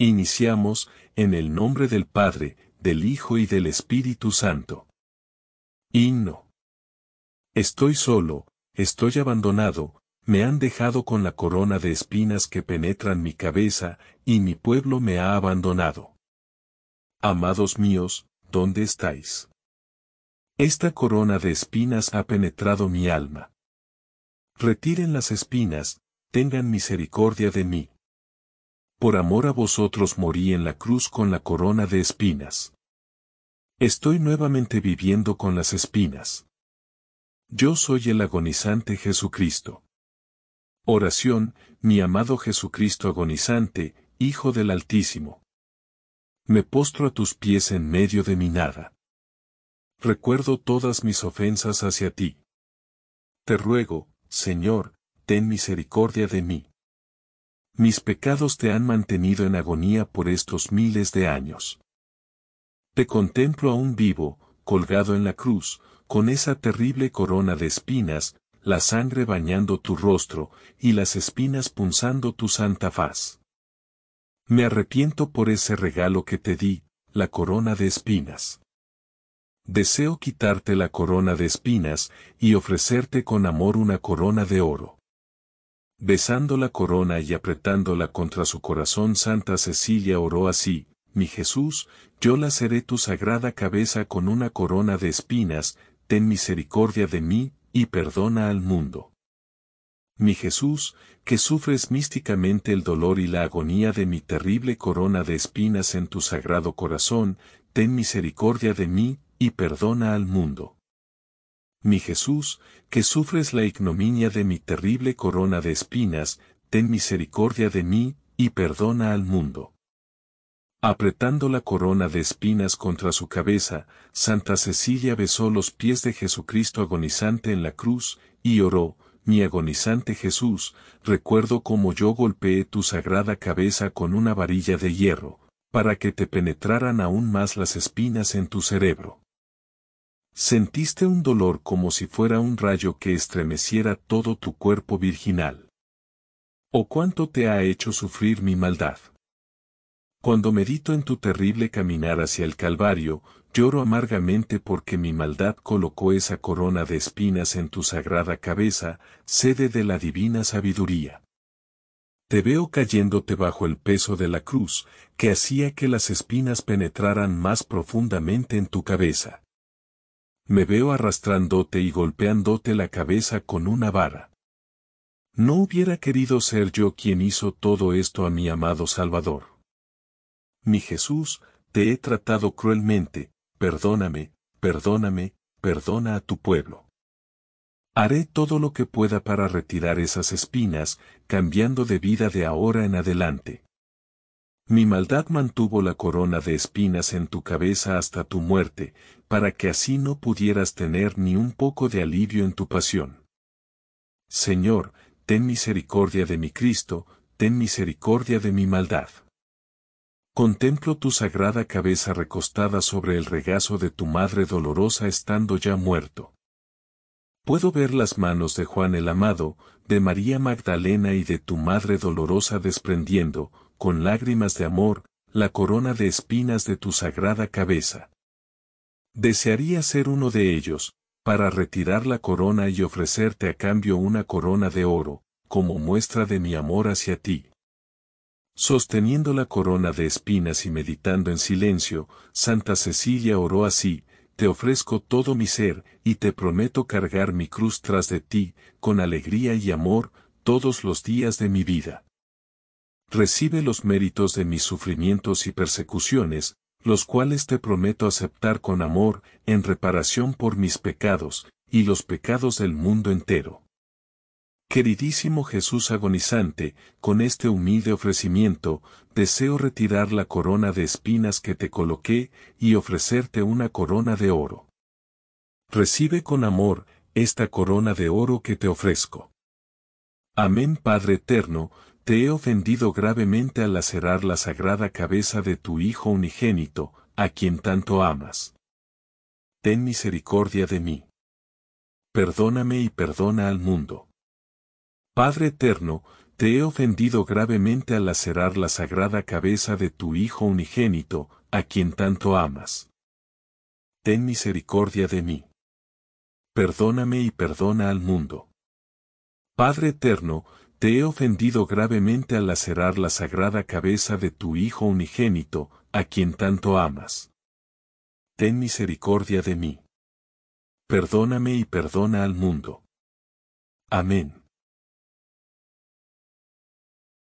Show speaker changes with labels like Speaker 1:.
Speaker 1: Iniciamos, en el nombre del Padre, del Hijo y del Espíritu Santo. Himno. Estoy solo, estoy abandonado, me han dejado con la corona de espinas que penetran mi cabeza, y mi pueblo me ha abandonado. Amados míos, ¿dónde estáis? Esta corona de espinas ha penetrado mi alma. Retiren las espinas, tengan misericordia de mí por amor a vosotros morí en la cruz con la corona de espinas. Estoy nuevamente viviendo con las espinas. Yo soy el agonizante Jesucristo. Oración, mi amado Jesucristo agonizante, Hijo del Altísimo. Me postro a tus pies en medio de mi nada. Recuerdo todas mis ofensas hacia ti. Te ruego, Señor, ten misericordia de mí mis pecados te han mantenido en agonía por estos miles de años. Te contemplo aún vivo, colgado en la cruz, con esa terrible corona de espinas, la sangre bañando tu rostro, y las espinas punzando tu santa faz. Me arrepiento por ese regalo que te di, la corona de espinas. Deseo quitarte la corona de espinas, y ofrecerte con amor una corona de oro. Besando la corona y apretándola contra su corazón, Santa Cecilia oró así, Mi Jesús, yo laceré tu sagrada cabeza con una corona de espinas, ten misericordia de mí, y perdona al mundo. Mi Jesús, que sufres místicamente el dolor y la agonía de mi terrible corona de espinas en tu sagrado corazón, ten misericordia de mí, y perdona al mundo. Mi Jesús, que sufres la ignominia de mi terrible corona de espinas, ten misericordia de mí, y perdona al mundo. Apretando la corona de espinas contra su cabeza, Santa Cecilia besó los pies de Jesucristo agonizante en la cruz, y oró, mi agonizante Jesús, recuerdo cómo yo golpeé tu sagrada cabeza con una varilla de hierro, para que te penetraran aún más las espinas en tu cerebro. Sentiste un dolor como si fuera un rayo que estremeciera todo tu cuerpo virginal. ¿O cuánto te ha hecho sufrir mi maldad? Cuando medito en tu terrible caminar hacia el Calvario, lloro amargamente porque mi maldad colocó esa corona de espinas en tu sagrada cabeza, sede de la divina sabiduría. Te veo cayéndote bajo el peso de la cruz, que hacía que las espinas penetraran más profundamente en tu cabeza me veo arrastrándote y golpeándote la cabeza con una vara. No hubiera querido ser yo quien hizo todo esto a mi amado Salvador. Mi Jesús, te he tratado cruelmente, perdóname, perdóname, perdona a tu pueblo. Haré todo lo que pueda para retirar esas espinas, cambiando de vida de ahora en adelante. Mi maldad mantuvo la corona de espinas en tu cabeza hasta tu muerte, para que así no pudieras tener ni un poco de alivio en tu pasión. Señor, ten misericordia de mi Cristo, ten misericordia de mi maldad. Contemplo tu sagrada cabeza recostada sobre el regazo de tu madre dolorosa estando ya muerto. Puedo ver las manos de Juan el Amado, de María Magdalena y de tu madre dolorosa desprendiendo, con lágrimas de amor, la corona de espinas de tu sagrada cabeza. Desearía ser uno de ellos, para retirar la corona y ofrecerte a cambio una corona de oro, como muestra de mi amor hacia ti. Sosteniendo la corona de espinas y meditando en silencio, Santa Cecilia oró así, te ofrezco todo mi ser, y te prometo cargar mi cruz tras de ti, con alegría y amor, todos los días de mi vida recibe los méritos de mis sufrimientos y persecuciones, los cuales te prometo aceptar con amor, en reparación por mis pecados, y los pecados del mundo entero. Queridísimo Jesús agonizante, con este humilde ofrecimiento, deseo retirar la corona de espinas que te coloqué, y ofrecerte una corona de oro. Recibe con amor, esta corona de oro que te ofrezco. Amén Padre Eterno, te he ofendido gravemente al lacerar la sagrada cabeza de tu Hijo unigénito, a quien tanto amas. Ten misericordia de mí. Perdóname y perdona al mundo. Padre eterno, te he ofendido gravemente al lacerar la sagrada cabeza de tu Hijo unigénito, a quien tanto amas. Ten misericordia de mí. Perdóname y perdona al mundo. Padre eterno, te he ofendido gravemente al lacerar la sagrada cabeza de tu Hijo unigénito, a quien tanto amas. Ten misericordia de mí. Perdóname y perdona al mundo. Amén.